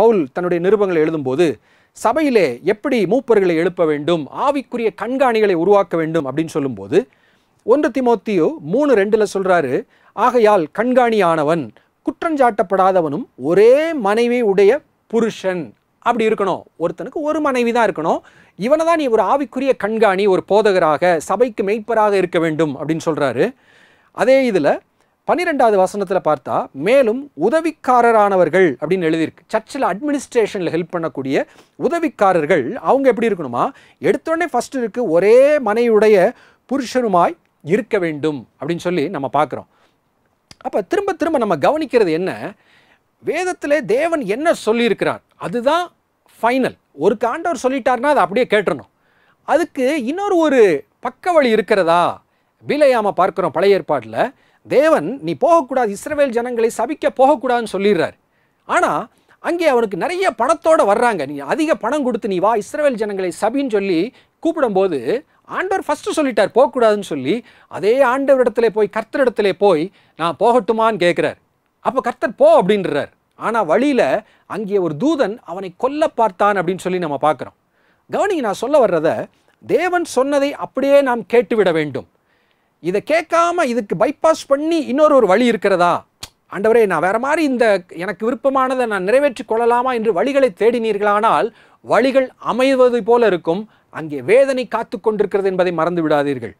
பவுல் தன்னுடைய நிருபங்களை எழுதும்போது சபையிலே எப்படி மூப்பர்களை எழுப்ப வேண்டும் ஆவிக்குரிய கண்காணிகளை உருவாக்க வேண்டும் அப்படின்னு சொல்லும்போது ஒன்று திமோத்தியோ மூணு ரெண்டில் சொல்கிறாரு ஆகையால் கண்காணியானவன் குற்றஞ்சாட்டப்படாதவனும் ஒரே மனைவி உடைய புருஷன் அப்படி இருக்கணும் ஒருத்தனுக்கு ஒரு மனைவி தான் இருக்கணும் இவனை தான் நீ ஒரு ஆவிக்குரிய கண்காணி ஒரு போதகராக சபைக்கு மெய்ப்பராக இருக்க வேண்டும் அப்படின்னு சொல்கிறாரு அதே இதில் பன்னிரெண்டாவது வசனத்தில் பார்த்தா மேலும் உதவிக்காரரானவர்கள் அப்படின்னு எழுதியிருக்கு சர்ச்சில் அட்மினிஸ்ட்ரேஷனில் ஹெல்ப் பண்ணக்கூடிய உதவிக்காரர்கள் அவங்க எப்படி இருக்கணுமா எடுத்தோடனே ஃபஸ்ட்டு இருக்குது ஒரே மனையுடைய புருஷனுமாய் இருக்க வேண்டும் அப்படின்னு சொல்லி நம்ம பார்க்குறோம் அப்போ திரும்ப திரும்ப நம்ம கவனிக்கிறது என்ன வேதத்தில் தேவன் என்ன சொல்லியிருக்கிறார் அதுதான் ஃபைனல் ஒரு காண்டவர் சொல்லிட்டார்னா அதை அப்படியே கேட்டுறணும் அதுக்கு இன்னொரு ஒரு பக்க வழி இருக்கிறதா பிலையாம பார்க்குறோம் பழைய ஏற்பாட்டில் தேவன் நீ போகக்கூடாது இஸ்ரவேல் ஜனங்களை சபிக்க போகக்கூடாதுன்னு சொல்லிடுறாரு ஆனால் அங்கே அவனுக்கு நிறைய பணத்தோடு வர்றாங்க நீ அதிக பணம் கொடுத்து நீ வா இஸ்ரவேல் ஜனங்களை சபின்னு சொல்லி கூப்பிடும்போது ஆண்டவர் ஃபஸ்ட்டு சொல்லிட்டார் போகக்கூடாதுன்னு சொல்லி அதே ஆண்டவரிடத்துல போய் கர்த்தரிடத்துல போய் நான் போகட்டுமான்னு கேட்குறார் அப்போ கர்த்தர் போ அப்படின்றார் ஆனால் வழியில் அங்கே ஒரு தூதன் அவனை கொல்ல பார்த்தான் அப்படின்னு சொல்லி நம்ம பார்க்குறோம் கவனிங்க நான் சொல்ல வர்றத தேவன் சொன்னதை அப்படியே நாம் கேட்டுவிட வேண்டும் இதை கேட்காம இதுக்கு பைபாஸ் பண்ணி இன்னொரு ஒரு வழி இருக்கிறதா ஆண்டவரே நான் வேறு மாதிரி இந்த எனக்கு விருப்பமானதை நான் நிறைவேற்றி கொள்ளலாமா என்று வழிகளை தேடினீர்களானால் வழிகள் அமைவது போல இருக்கும் அங்கே வேதனை காத்து கொண்டிருக்கிறது என்பதை மறந்து விடாதீர்கள்